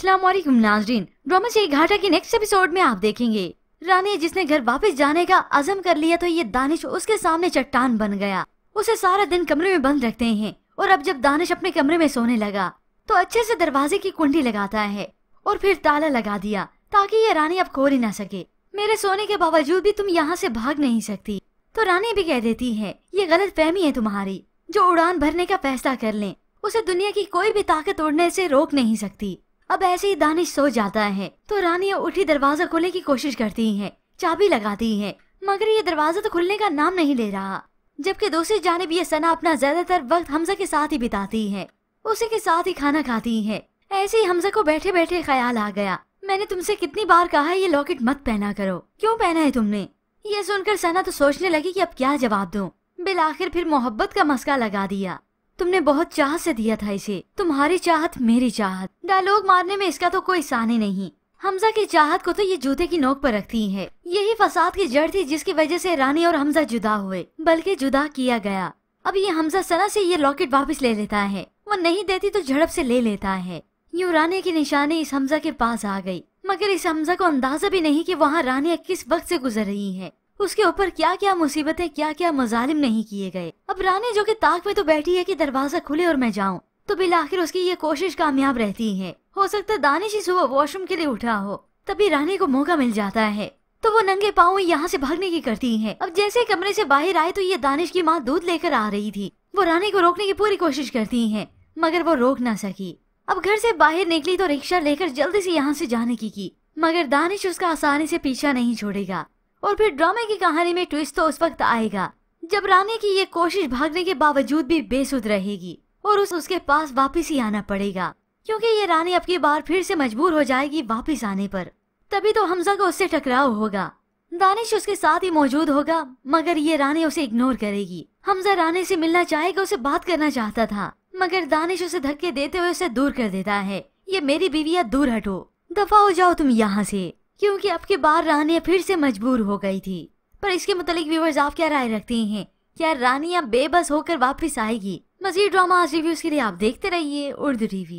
अस्सलाम वालेकुम नाजरीन ड्रामा शेख घाटा के नेक्स्ट एपिसोड में आप देखेंगे रानी जिसने घर वापस जाने का अजम कर लिया तो ये दानिश उसके सामने चट्टान बन गया उसे सारा दिन कमरे में बंद रखते हैं और अब जब दानिश अपने कमरे में सोने लगा तो अच्छे से दरवाजे की कुंडी लगाता है और फिर ताला लगा दिया ताकि ये रानी अब खोल ही ना सके मेरे सोने के बावजूद भी तुम यहाँ से भाग नहीं सकती तो रानी भी कह देती है ये गलत फहमी है तुम्हारी जो उड़ान भरने का फैसला कर ले उसे दुनिया की कोई भी ताकत तोड़ने से रोक नहीं सकती अब ऐसे ही दानिश सो जाता है तो रानिया उठी दरवाजा खोलने की कोशिश करती है चाबी लगाती है मगर ये दरवाजा तो खुलने का नाम नहीं ले रहा जबकि दूसरी जानब ये सना अपना ज्यादातर वक्त हमजा के साथ ही बिताती है उसी के साथ ही खाना खाती है ऐसे ही हमजा को बैठे बैठे ख्याल आ गया मैंने तुमसे कितनी बार कहा है ये लॉकेट मत पहना करो क्यों पहना है तुमने ये सुनकर सना तो सोचने लगी कि अब क्या जवाब दूं। बिल आखिर फिर मोहब्बत का मस्का लगा दिया तुमने बहुत चाह से दिया था इसे तुम्हारी चाहत मेरी चाहत डायलॉग मारने में इसका तो कोई सानी नहीं हमजा की चाहत को तो ये जूते की नोक पर रखती है यही फसाद की जड़ थी जिसकी वजह से रानी और हमजा जुदा हुए बल्कि जुदा किया गया अब ये हमजा सना से ये लॉकेट वापस ले लेता है वो नहीं देती तो झड़प से ले लेता है यूँ रानी की निशानी इस हमजा के पास आ गई मगर इस हमजा को अंदाजा भी नहीं कि वहाँ रानिया किस वक्त से गुजर रही है उसके ऊपर क्या क्या मुसीबतें क्या क्या मजालिम नहीं किए गए अब रानी जो कि ताक में तो बैठी है कि दरवाजा खुले और मैं जाऊं तो बिल आखिर उसकी ये कोशिश कामयाब रहती है हो सकता है दानिश ही सुबह वॉशरूम के लिए उठा हो तभी रानी को मौका मिल जाता है तो वो नंगे पाँव यहाँ से भागने की करती है अब जैसे कमरे से बाहर आए तो ये दानिश की माँ दूध लेकर आ रही थी वो रानी को रोकने की पूरी कोशिश करती है मगर वो रोक ना सकी अब घर से बाहर निकली तो रिक्शा लेकर जल्दी से यहाँ से जाने की की मगर दानिश उसका आसानी से पीछा नहीं छोड़ेगा और फिर ड्रामे की कहानी में ट्विस्ट तो उस वक्त आएगा जब रानी की ये कोशिश भागने के बावजूद भी बेसुध रहेगी और उस उसके पास वापस ही आना पड़ेगा क्योंकि ये रानी अब की बार फिर से मजबूर हो जाएगी वापस आने पर तभी तो हमजा का उससे टकराव होगा दानिश उसके साथ ही मौजूद होगा मगर ये रानी उसे इग्नोर करेगी हमजा रानी से मिलना चाहेगा उसे बात करना चाहता था मगर दानिश उसे धक्के देते हुए उसे दूर कर देता है ये मेरी बीविया दूर हटो दफा हो जाओ तुम यहाँ से क्योंकि आपके बाहर रानिया फिर से मजबूर हो गई थी पर इसके मतलब व्यूवर्स आप क्या राय रखते हैं क्या रानिया बेबस होकर वापस आएगी मजीद ड्रामा रिव्यूज के लिए आप देखते रहिए उर्दू टीवी